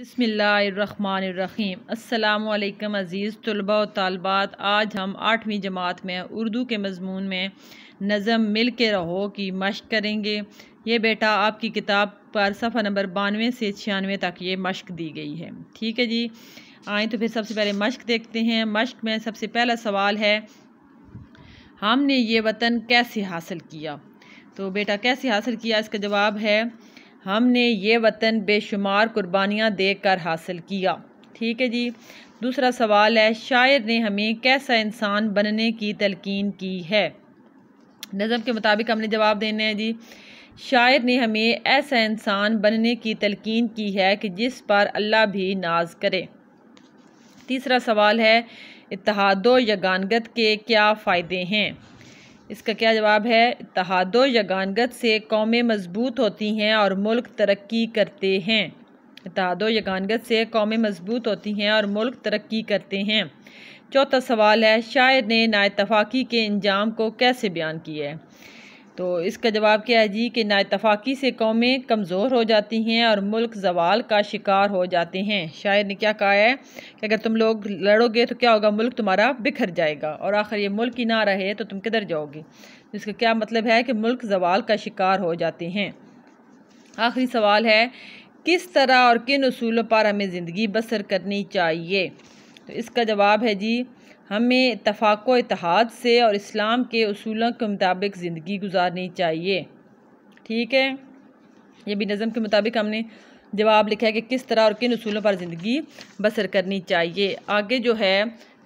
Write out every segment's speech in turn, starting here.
बसमीम अल्लाम अज़ीज़ तलबा और आज हम आठवीं जमात में उर्दू के मजमून में नज़म मिल के रहो की मश्क करेंगे ये बेटा आपकी किताब पर सफ़ा नंबर बानवे से छियानवे तक ये मश्क दी गई है ठीक है जी आए तो फिर सबसे पहले मश्क देखते हैं मश्क में सबसे पहला सवाल है हमने ये वतन कैसे हासिल किया तो बेटा कैसे हासिल किया इसका जवाब है हमने ये वतन बेशुमार कुर्बानियाँ देकर हासिल किया ठीक है जी दूसरा सवाल है शायर ने हमें कैसा इंसान बनने की तलकिन की है नज़म के मुताबिक हमने जवाब देना है जी शायर ने हमें ऐसा इंसान बनने की तलकिन की है कि जिस पर अल्लाह भी नाज करे तीसरा सवाल है इतिहाद यगानगत के क्या फ़ायदे हैं इसका क्या जवाब है तहाद यगानगत से कौमें मजबूत होती हैं और मुल्क तरक्की करते हैं इतहाद यगानगत से कौमें मजबूत होती हैं और मुल्क तरक्की करते हैं चौथा सवाल है शायर ने नातफाक़ी के इंजाम को कैसे बयान किया है तो इसका जवाब क्या है जी कि नातफाक़ी से कौमें कमज़ोर हो जाती हैं और मुल्क जवाल का शिकार हो जाते हैं शायर ने क्या कहा है कि अगर तुम लोग लड़ोगे तो क्या होगा मुल्क तुम्हारा बिखर जाएगा और आखिर ये मुल्क ही ना रहे तो तुम किधर जाओगे इसका क्या मतलब है कि मुल्क जवाल का शिकार हो जाते हैं आखिरी सवाल है किस तरह और किन असूलों पर हमें ज़िंदगी बसर करनी चाहिए तो इसका जवाब है जी हमें इतफ़ाक़ इतिहाद से और इस्लाम के असूलों के मुताबिक ज़िंदगी गुजारनी चाहिए ठीक है ये भी नज़म के मुताबिक हमने जवाब लिखा है कि किस तरह और किन असूलों पर ज़िंदगी बसर करनी चाहिए आगे जो है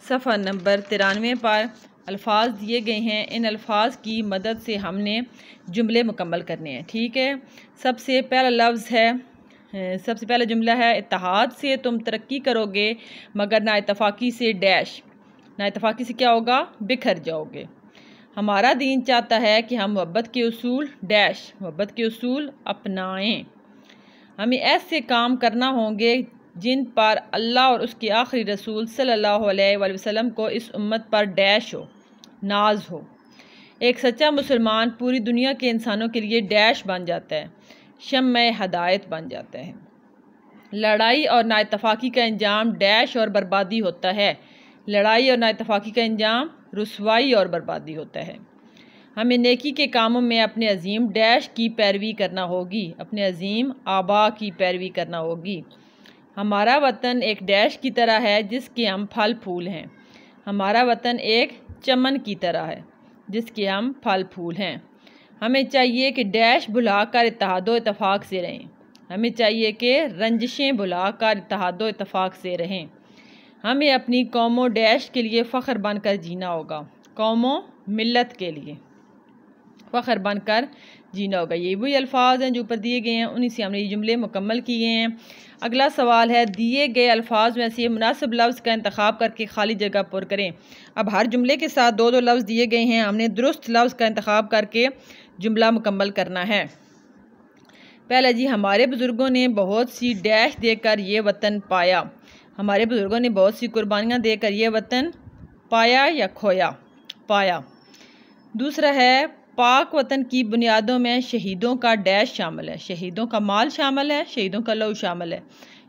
सफ़र नंबर तिरानवे पर अल्फाज दिए गए हैं इन अल्फाज की मदद से हमने जुमले मुकम्मल करने हैं ठीक है सबसे पहला लफ्ज़ है सबसे पहला जुमला है इतिहाद से तुम तरक्की करोगे मगर ना इतफाक़ी से डैश ना इतफाकी से क्या होगा बिखर जाओगे हमारा दीन चाहता है कि हम मोहब्बत के असूल डैश मोहब्बत के असूल अपनाएं हमें ऐसे काम करना होंगे जिन पर अल्लाह और उसके आखिरी रसूल सल्लल्लाहु अलैहि वसल्लम को इस उम्मत पर डैश हो नाज हो एक सच्चा मुसलमान पूरी दुनिया के इंसानों के लिए डैश बन जाता है शम हदायत बन जाता है लड़ाई और नातफाक़ी का अंजाम डैश और बर्बादी होता है लड़ाई और नाइतफाक़ी का इंजाम रसवाई और बर्बादी होता है हमें नेकी के कामों में अपने अजीम डैश की पैरवी करना होगी अपने अजीम आबा की पैरवी करना होगी हमारा वतन एक डैश की तरह है जिसके हम फल फूल हैं हमारा वतन एक चमन की तरह है जिसके हम फल फूल हैं हमें चाहिए कि डैश भुलाकर इतहादो इतफ़ाक़ से रहें हमें चाहिए कि रंजिशें भुलाकर इतहाद इतफ़ाक़ से रहें हमें अपनी कौमो डैश के लिए फ़ख्र बनकर जीना होगा कौमो मिलत के लिए फ़ख्र बनकर जीना होगा ये वही अल्फाज हैं जो ऊपर दिए गए हैं उन्हीं से हमने ये जुमले मुकम्मल किए हैं अगला सवाल है दिए गए अल्फाज में से मुनासिब लफ्ज़ का इंतखब करके खाली जगह पर करें अब हर जुमले के साथ दो दो लफ्ज़ दिए गए हैं हमने दुरुस्त लफ्ज़ का इंतखब करके जुमला मुकम्मल करना है पहला जी हमारे बुज़ुर्गों ने बहुत सी डैश देकर ये वतन पाया हमारे बुज़ुर्गों ने बहुत सी कुर्बानियाँ देकर ये वतन पाया या खोया पाया दूसरा है पाक वतन की बुनियादों में शहीदों का डैश शामिल है शहीदों का माल शामिल है शहीदों का लहू शामिल है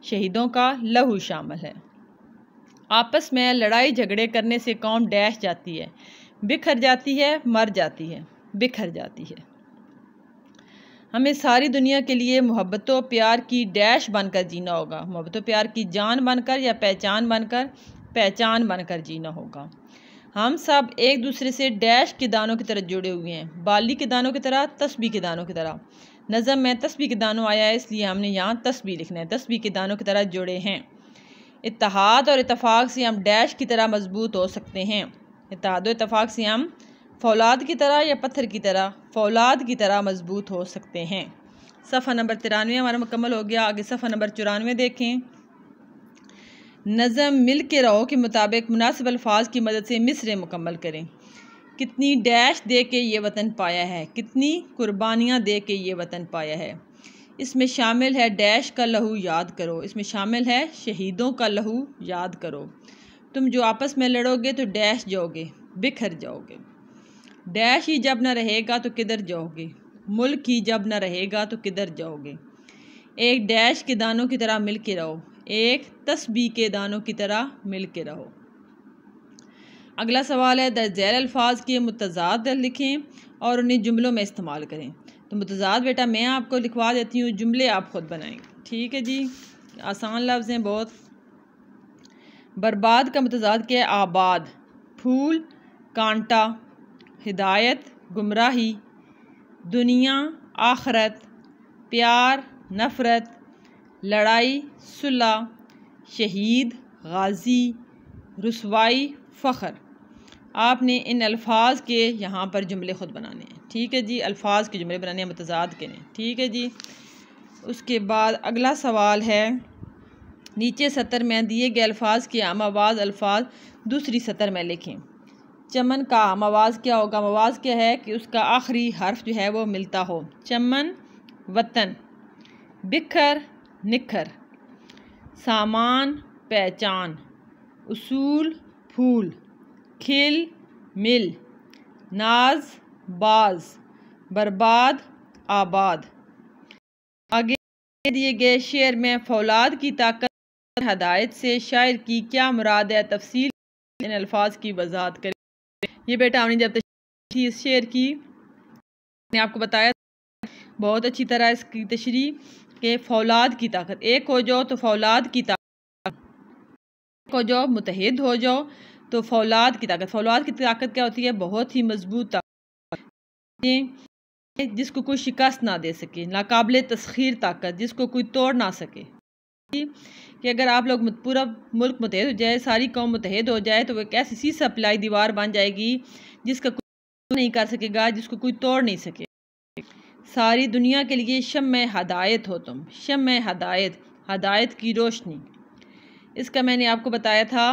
शहीदों का लहू शामिल है आपस में लड़ाई झगड़े करने से कौम डैश जाती है बिखर जाती है मर जाती है बिखर जाती है हमें सारी दुनिया के लिए मोहब्बत प्यार की डैश बनकर जीना होगा मोहब्बत प्यार की जान बनकर या पहचान बनकर पहचान बनकर जीना होगा हम सब एक दूसरे से डैश के दानों की तरह जुड़े हुए हैं बाली के दानों की तरह तस्बी के दानों की तरह नज़म में तस्बी के दानों आया है इसलिए हमने यहाँ तस्बी लिखना है तस्बी के दानों की तरह जुड़े हैं इतिहाद और इतफाक़ से हम डैश की तरह मजबूत हो सकते हैं इतिहाद इतफाक़ से हम फौलाद की तरह या पत्थर की तरह फौलाद की तरह मजबूत हो सकते हैं सफ़ा नंबर तिरानवे हमारा मुकम्मल हो गया आगे सफ़ा नंबर चौरानवे देखें नज़म मिल के रहो के मुताबिक मुनासिब अल्फाज की मदद से मिसरे मुकम्मल करें कितनी डैश दे के ये वतन पाया है कितनी कुर्बानियाँ दे के ये वतन पाया है इसमें शामिल है डैश का लहू याद करो इसमें शामिल है शहीदों का लहू याद करो तुम जो आपस में लड़ोगे तो डैश जाओगे बिखर जाओगे डैश ही जब न रहेगा तो किधर जाओगे मुल्क ही जब न रहेगा तो किधर जाओगे एक डैश के दानों की तरह मिल के रहो एक तस्बी के दानों की तरह मिल के रहो अगला सवाल है दर्जैल अल्फाज के मतजाद लिखें और उन्हें जुमलों में इस्तेमाल करें तो मतजाद बेटा मैं आपको लिखवा देती हूँ जुमले आप ख़ुद बनाएं ठीक है जी आसान लफ्ज़ हैं बहुत बर्बाद का मतजाद क्या है आबाद फूल कांटा हिदायत गुमराही दुनिया आखरत प्यार नफ़रत लड़ाई सुलह शहीद गाजी रसवाई फ़खर आपने इन अल्फाज के यहाँ पर जुमले ख़ुद बनाने हैं ठीक है जी अल्फाज के जुमले बनाने मतजाद के नहीं ठीक है जी उसके बाद अगला सवाल है नीचे सतर में दिए गए अल्फाज के आम आवाज़ अल्फाज दूसरी सतर में लिखें चमन का मवाज़ क्या होगा मवाज़ क्या है कि उसका आखिरी हर्फ जो है वो मिलता हो चमन वतन बिखर निखर सामान पहचान उसूल फूल खिल मिल नाज बाज बर्बाद आबाद आगे दिए गए शेर में फौलाद की ताकत हदायत से शायर की क्या मुराद है तफसील इन अल्फाज की वजाहत करें ये बेटा आपने जब तशरी शेर की ने आपको बताया बहुत अच्छी तरह इसकी तशरी के फौलाद की ताकत एक हो जाओ तो फौलाद की ताकत एक हो जाओ मुतहद हो जाओ तो फौलाद की ताकत फौलाद की ताकत क्या होती है बहुत ही मजबूत ताकत जिसको कोई शिकस्त ना दे सके नाकबले तस्खीर ताकत जिसको कोई तोड़ ना सके कि अगर आप लोग पूरा मुल्क मुतहद हो जाए सारी कौम मुतहद हो जाए तो वह ऐसी सी सप्लाई दीवार बन जाएगी जिसका कोई नहीं कर सकेगा जिसको कोई तोड़ नहीं सके सारी दुनिया के लिए शम में हदायत हो तुम शम में हदायत हदायत की रोशनी इसका मैंने आपको बताया था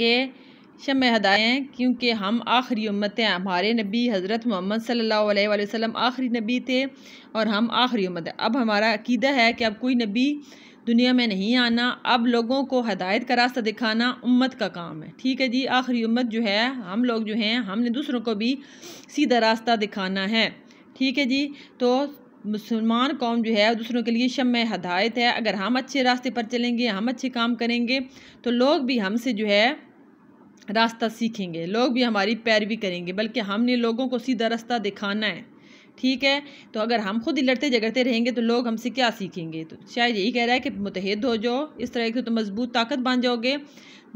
कि शम हदायें क्योंकि हम आखिरी उम्मत हैं हमारे नबी हज़रत मोहम्मद सल्लल्लाहु अलैहि वसल्लम आखिरी नबी थे और हम आखिरी उम्मत हैं अब हमारा अकीदा है कि अब कोई नबी दुनिया में नहीं आना अब लोगों को हदायत का रास्ता दिखाना उम्मत का काम है ठीक है जी आखिरी उम्मत जो है हम लोग जो हैं हमने दूसरों को भी सीधा रास्ता दिखाना है ठीक है जी तो मुसलमान कौम जो है दूसरों के लिए शम हदायत है अगर हम अच्छे रास्ते पर चलेंगे हम अच्छे काम करेंगे तो लोग भी हमसे जो है रास्ता सीखेंगे लोग भी हमारी पैरवी करेंगे बल्कि हमने लोगों को सीधा रास्ता दिखाना है ठीक है तो अगर हम खुद ही लड़ते झगड़ते रहेंगे तो लोग हमसे क्या सीखेंगे तो शायद यही कह रहा है कि मुतहद हो जाओ इस तरह की तुम तो मजबूत ताकत बन जाओगे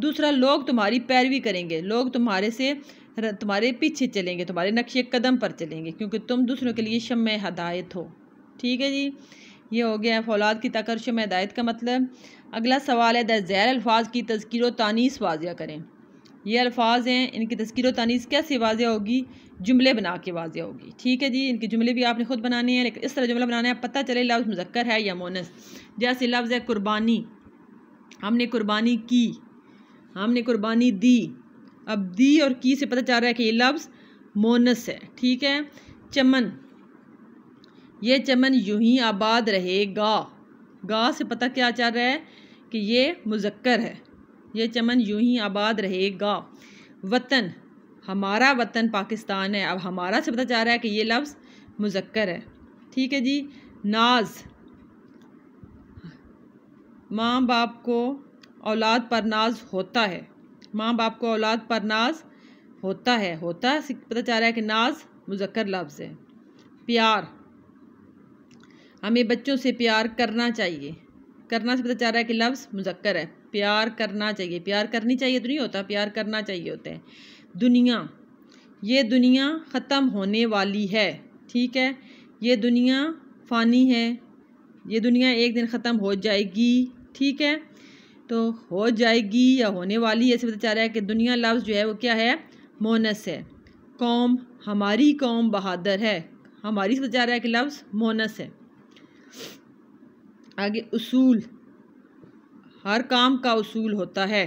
दूसरा लोग तुम्हारी पैरवी करेंगे लोग तुम्हारे से तुम्हारे पीछे चलेंगे तुम्हारे नक्शे कदम पर चलेंगे क्योंकि तुम दूसरों के लिए शम हदायत हो ठीक है जी ये हो गया फौलाद की तकर शम हदायत का मतलब अगला सवाल है दर जैर अल्फाज की तस्कीर व तानीस वाजिया करें ये अल्फाज हैं इनकी तस्कर तनीस कैसे वाजह होगी जुमले बना के वाजह होगी ठीक है जी इनके जुमले भी आपने ख़ुद बनाने हैं लेकिन इस तरह जुमला बनाना है पता चले लफ्ज़ मुजक्कर है या मोनस जैसे लफ्ज़ है कुर्बानी हमने कुर्बानी की हमने कुर्बानी दी अब दी और की से पता चल रहा है कि ये लफ्ज़ मोनस है ठीक है चमन ये चमन यूँ ही आबाद रहेगा गा से पता क्या चल रहा है कि ये मुजक्कर है ये चमन यूं ही आबाद रहेगा वतन हमारा वतन पाकिस्तान है अब हमारा से पता चाह रहा है कि ये लफ्ज़ मुजक्कर है ठीक है जी नाज माँ बाप को औलाद पर नाज होता है माँ बाप को औलाद पर नाज होता है होता है पता चाह रहा है कि नाज मुजक्कर लफ्ज़ है प्यार हमें बच्चों से प्यार करना चाहिए करना से पता चाह रहा है कि लफ्ज़ मुजक्कर है प्यार करना चाहिए प्यार करनी चाहिए तो नहीं होता प्यार करना चाहिए होता है दुनिया ये दुनिया ख़त्म होने वाली है ठीक है ये दुनिया फ़ानी है ये दुनिया एक दिन ख़त्म हो जाएगी ठीक है तो हो जाएगी या होने वाली ऐसे पता चल रहा है कि दुनिया लफ्ज़ जो है वो क्या है मोनस है कौम हमारी कौम बहादुर है हमारी से बता रहा है कि लफ्ज़ मोनस है आगे उसूल हर काम का उसूल होता है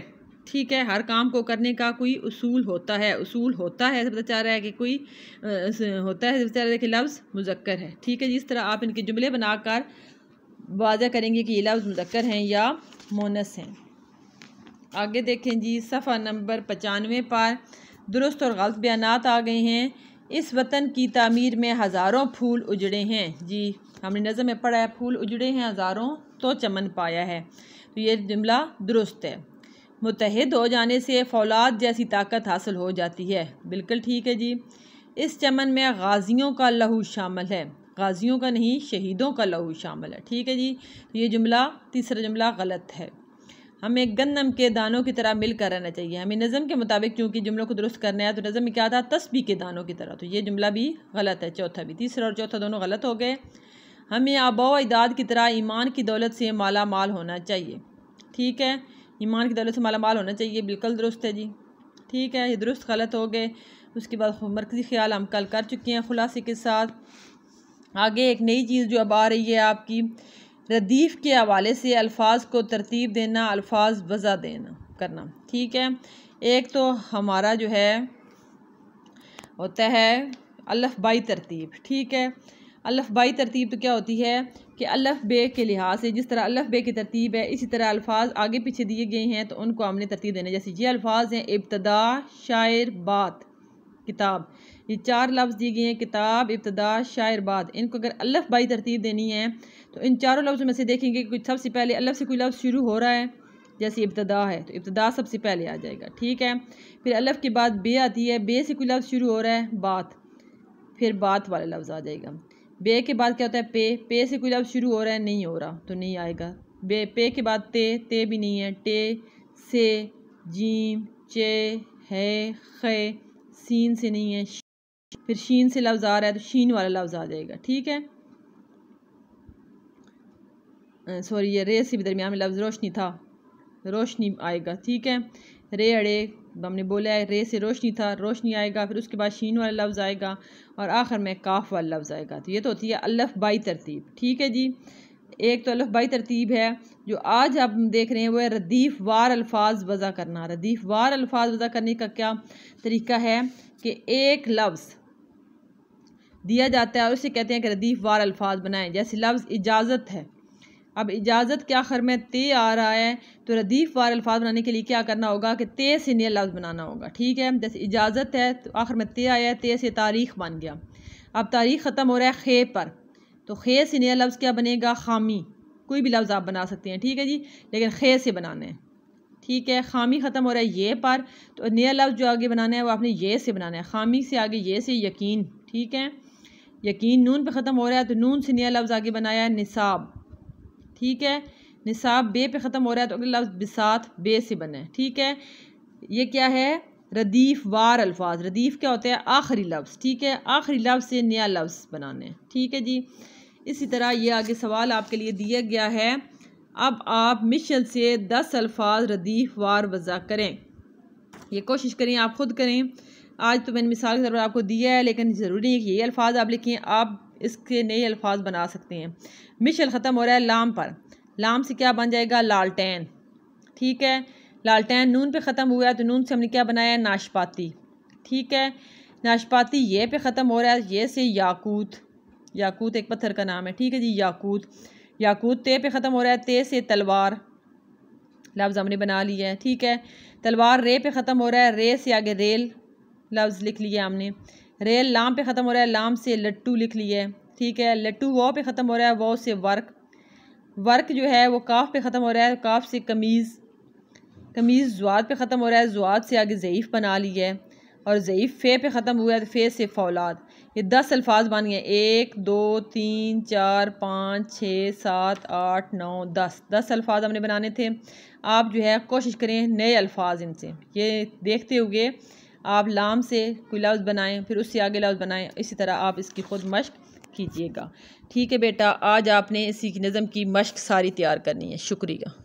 ठीक है हर काम को करने का कोई उसूल होता है उसूल होता है बता चाह रहा है कि कोई होता है बता रहा है कि लफ्ज़ मुजक्कर है ठीक है जिस तरह आप इनके जुमले बनाकर वाजा करेंगे कि ये लफ्ज़ मुजक्कर हैं या मोनस हैं आगे देखें जी सफ़ा नंबर पचानवे पर दुरुस्त और गलत बयान आ गए हैं इस वतन की तमीर में हज़ारों फूल उजड़े हैं जी हमने नज़र में पढ़ा है फूल उजड़े हैं हज़ारों तो चमन पाया है तो ये जुमला दुरुस्त है मुतहद हो जाने से फौलाद जैसी ताकत हासिल हो जाती है बिल्कुल ठीक है जी इस चमन में गाजियों का लहू शामिल है गाजियों का नहीं शहीदों का लहू शामिल है ठीक है जी तो ये जुमला तीसरा जुमला गलत है हमें गंदम के दानों की तरह मिलकर रहना चाहिए हमें नज़म के मुताबिक चूँकि जुमलों को दुरुस्त करना है तो नज़म में क्या था तस्बी के दानों की तरह तो ये जुमला भी गलत है चौथा भी तीसरा और चौथा दोनों गलत हो गए हमें आबा अजदाद की तरह ईमान की दौलत से माला माल होना चाहिए ठीक है ईमान की दौलत से माला माल होना चाहिए बिल्कुल दुरुस्त है जी ठीक है ये दुरुस्त गलत हो गए उसके बाद मरकज़ी ख्याल हम कल कर चुके हैं ख़ुलासे के साथ आगे एक नई चीज़ जो अब आ रही है आपकी रदीफ़ के हवाले से अल्फाज को तरतीब देना अल्फाज वज़ा देना करना ठीक है एक तो हमारा जो है होता है अलफ़ बाई तरतीब ठीक है अल्फ़ बाई तरतीब तो क्या होती है कि अल्फ़ बे के लिहाज से जिस तरह अल्फ़ बे की तरतीब है इसी तरह अल्फाज आगे पीछे दिए गए हैं तो उनको हमने तरतीब देना जैसे ये अल्फाज हैं इब्तदा शायर बात किताब ये चार लफ्ज़ दिए गए हैं किताब इब्तदा शायर बात इनको अगर अल्फ़ बाई तरतीब देनी है तो इन चारों लफ्ज़ों में से देखेंगे कि सबसे पहले अल्फ़ से कोई लफ्ज़ शुरू हो रहा है जैसे इब्तदा है तो इब्तदा सबसे पहले आ जाएगा ठीक है फिर अल्फ़ के बाद बे आती है बे से कोई लफ्ज़ शुरू हो रहा है बात फिर बात वाला लफ्ज़ आ जाएगा बे के बाद क्या होता है पे पे से कोई लफ्ज़ शुरू हो रहा है नहीं हो रहा तो नहीं आएगा बे पे के बाद ते ते भी नहीं है टे से जीम चे है खे सीन से नहीं है फिर शीन से लफ्ज़ आ रहा है तो शीन वाला लफ्ज़ आ जाएगा ठीक है सॉरी ये रे से भी दरमियान में लफ्ज़ रोशनी था रोशनी आएगा ठीक है रे अड़े हमने बोला है रे से रोशनी था रोशनी आएगा फिर उसके बाद शीन वाला लफ्ज़ आएगा और आखिर में काफ वाला लफ्ज़ आएगा तो ये तो होती है अल्फ बाई तरतीब ठीक है जी एक तो अल्फ बाई तरतीब है जो आज आप देख रहे हैं वो है रदीफ़ वार अल्फाज वज़ा करना रदीफ़ वार अल्फाज वज़ा करने का क्या तरीका है कि एक लफ्ज़ दिया जाता है और उसे कहते हैं कि रदीफ़ वार अल्फाज बनाएं जैसे लफ्ज़ इजाज़त है अब इजाज़त के आखिर में ते आ रहा है तो रदीफ़ वार अल्फाज बनाने के लिए क्या करना होगा कि ते से नया लफ्ज़ बनाना होगा ठीक है जैसे इजाज़त है तो आखिर में ते आया है ते से तारीख़ बन गया अब तारीख़ ख़त्म हो रहा है खे पर तो खे से नया लफ्ज़ क्या बनेगा खामी कोई भी लफ्ज़ आप बना सकते हैं ठीक है जी लेकिन खे से बनाना है ठीक है खामी ख़त्म हो रहा है ये पर तो नया लफ्ज़ जो आगे बनाना है वो आपने ये से बनाना है खामी से आगे ये से यकीन ठीक है यकीन नून पे ख़त्म हो रहा है तो नून से नया लफ्ज़ आगे बनाया है निसाब ठीक है निसाब बे पे ख़त्म हो रहा है तो अगला लफ्ज़ बिसात बे से बने है ठीक है ये क्या है रदीफ़ वार अल्फाज रदीफ़ क्या होता है आखिरी लफ्ज़ ठीक है आखिरी लफ्ज़ से नया लफ्ज़ बनाने ठीक है जी इसी तरह ये आगे सवाल आपके लिए दिया गया है अब आप मिशल से दस अल्फाज रदीफ़ वार वज़ा करें ये कोशिश करें आप ख़ुद करें आज तो मैंने मिसाल के तौर पर आपको दिया है लेकिन ज़रूरी नहीं है कि ये अल्फाज आप लिखें आप इसके नए अल्फाज बना सकते हैं मिशल ख़त्म हो रहा है लाम पर लाम से क्या बन जाएगा लालटेन ठीक है लालटेन नून पे ख़त्म हुआ है तो नून से हमने क्या बनाया है नाशपाती ठीक है नाशपाती ये पे ख़त्म हो रहा है ये से याकूत याकूत एक पत्थर का नाम है ठीक है जी याकूत याकूत ते पे ख़त्म हो रहा है ते से तलवार लफ्ज़ हमने बना लिया है ठीक है तलवार रे पे ख़त्म हो रहा है रे से आगे रेल लफ्ज़ लिख लिया हमने रेल लाम पे ख़त्म हो रहा है लाम से लट्टू लिख लिए ठीक है लट्टू वो पे ख़त्म हो रहा है वो से वर्क वर्क जो है वो काफ पे ख़त्म हो रहा है काफ से कमीज़ कमीज़ जुआत पे ख़त्म हो रहा है जुआत से आगे ज़यीफ़ बना लिया है और ज़यीफ़ फ़े पे ख़त्म हुआ है तो फ़े से फौलाद ये दस अल्फाज बन गए एक दो तीन चार पाँच छः सात आठ नौ दस दस अल्फाज हमने बनाने थे आप जो है कोशिश करें नए अल्फाज इनसे ये देखते हुए आप लाम से कोई लफ्ज़ बनाएं फिर उससे आगे लफ्ज़ बनाएं इसी तरह आप इसकी ख़ुद मश्क कीजिएगा ठीक है बेटा आज आपने इसी की नज़म की मश्क सारी तैयार करनी है शुक्रिया